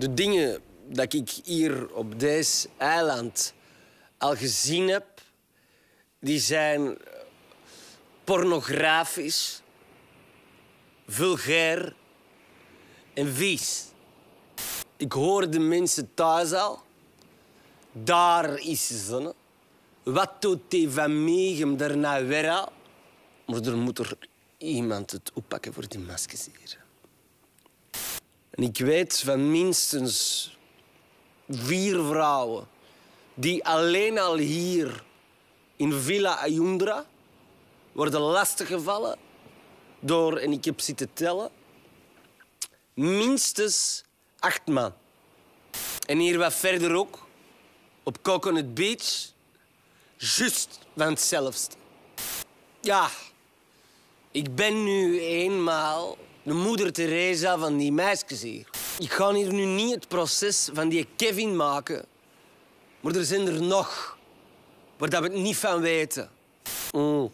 de dingen dat ik hier op deze eiland al gezien heb, die zijn eh, pornografisch, vulgair en vies. Ik hoor de mensen thuis al. Daar is ze Wat doet die van mij daarna weer al? Maar er moet er iemand het oppakken voor die maskers hier. En ik weet van minstens vier vrouwen die alleen al hier in Villa Ayundra worden lastiggevallen door, en ik heb zitten tellen, minstens acht man. En hier wat verder ook, op Coconut Beach, juist van hetzelfde. Ja, ik ben nu eenmaal de moeder Teresa van die meisjes hier. Ik ga hier nu niet het proces van die Kevin maken, maar er zijn er nog waar dat we het niet van weten. Mm.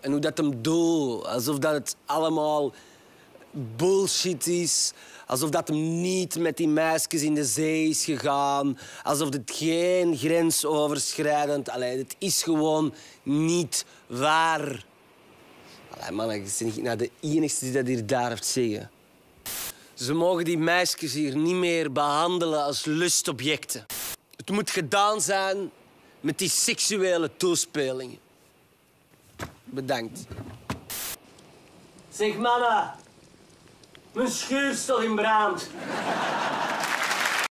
En hoe dat hem doet, alsof dat het allemaal bullshit is. Alsof dat hem niet met die meisjes in de zee is gegaan. Alsof het geen grensoverschrijdend... Allee, het is gewoon niet waar. Allee, mannen, ik ben niet de enige die dat hier daar heeft zeggen. Ze mogen die meisjes hier niet meer behandelen als lustobjecten. Het moet gedaan zijn met die seksuele toespelingen. Bedankt. Zeg, mannen. Mijn schuur is toch in brand.